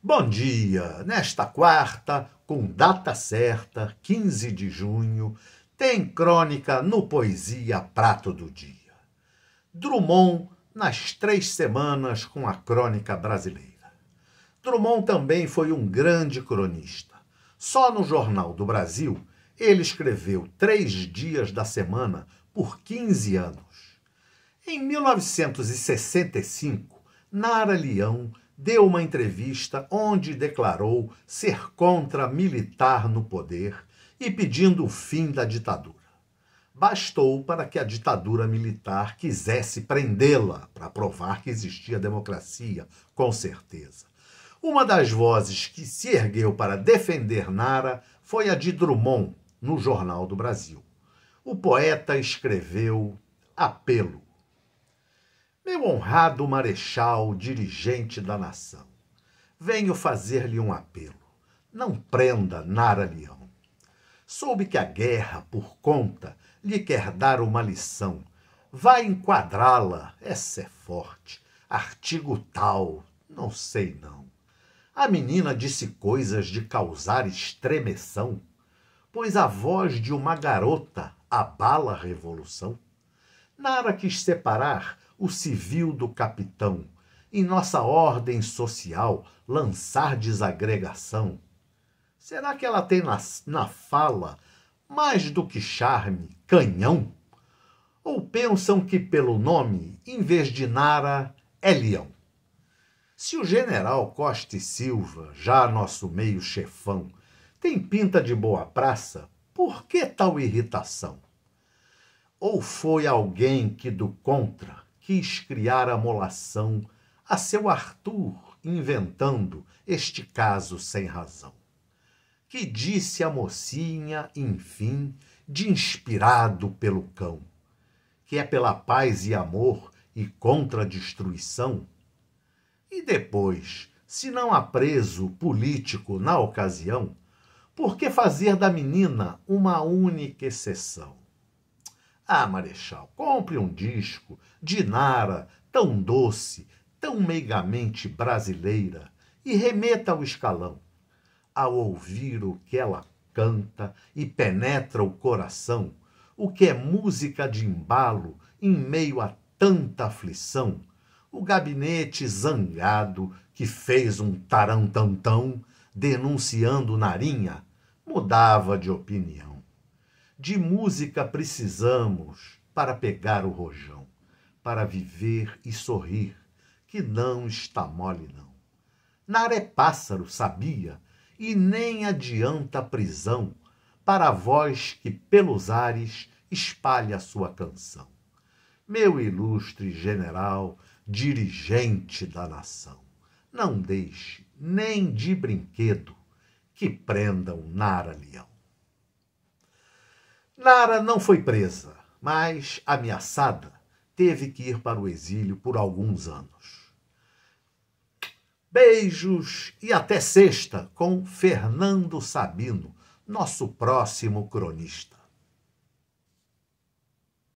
Bom dia! Nesta quarta, com data certa, 15 de junho, tem crônica no Poesia Prato do Dia. Drummond nas três semanas com a crônica brasileira. Drummond também foi um grande cronista. Só no Jornal do Brasil, ele escreveu três dias da semana por 15 anos. Em 1965, Nara Leão deu uma entrevista onde declarou ser contra militar no poder e pedindo o fim da ditadura. Bastou para que a ditadura militar quisesse prendê-la para provar que existia democracia, com certeza. Uma das vozes que se ergueu para defender Nara foi a de Drummond, no Jornal do Brasil. O poeta escreveu Apelo. Meu honrado marechal, dirigente da nação, venho fazer-lhe um apelo. Não prenda Nara Leão. Soube que a guerra, por conta, lhe quer dar uma lição. Vai enquadrá-la, essa é forte. Artigo tal, não sei não. A menina disse coisas de causar estremeção, pois a voz de uma garota abala a revolução. Nara quis separar o civil do capitão, em nossa ordem social lançar desagregação? Será que ela tem na, na fala mais do que charme, canhão? Ou pensam que pelo nome, em vez de Nara, é leão? Se o general Costa e Silva, já nosso meio chefão, tem pinta de boa praça, por que tal irritação? Ou foi alguém que do contra quis criar a molação a seu Arthur, inventando este caso sem razão. Que disse a mocinha, enfim, de inspirado pelo cão, que é pela paz e amor e contra a destruição? E depois, se não há preso político na ocasião, por que fazer da menina uma única exceção? Ah, Marechal, compre um disco de Nara, tão doce, tão meigamente brasileira, e remeta ao escalão. Ao ouvir o que ela canta e penetra o coração, o que é música de embalo em meio a tanta aflição, o gabinete zangado que fez um tarantantão denunciando Narinha, mudava de opinião. De música precisamos para pegar o rojão, para viver e sorrir, que não está mole, não. Nara é pássaro, sabia, e nem adianta prisão para a voz que pelos ares espalha a sua canção. Meu ilustre general, dirigente da nação, não deixe nem de brinquedo que prendam Nara Leão. Nara não foi presa, mas ameaçada, teve que ir para o exílio por alguns anos. Beijos e até sexta com Fernando Sabino, nosso próximo cronista.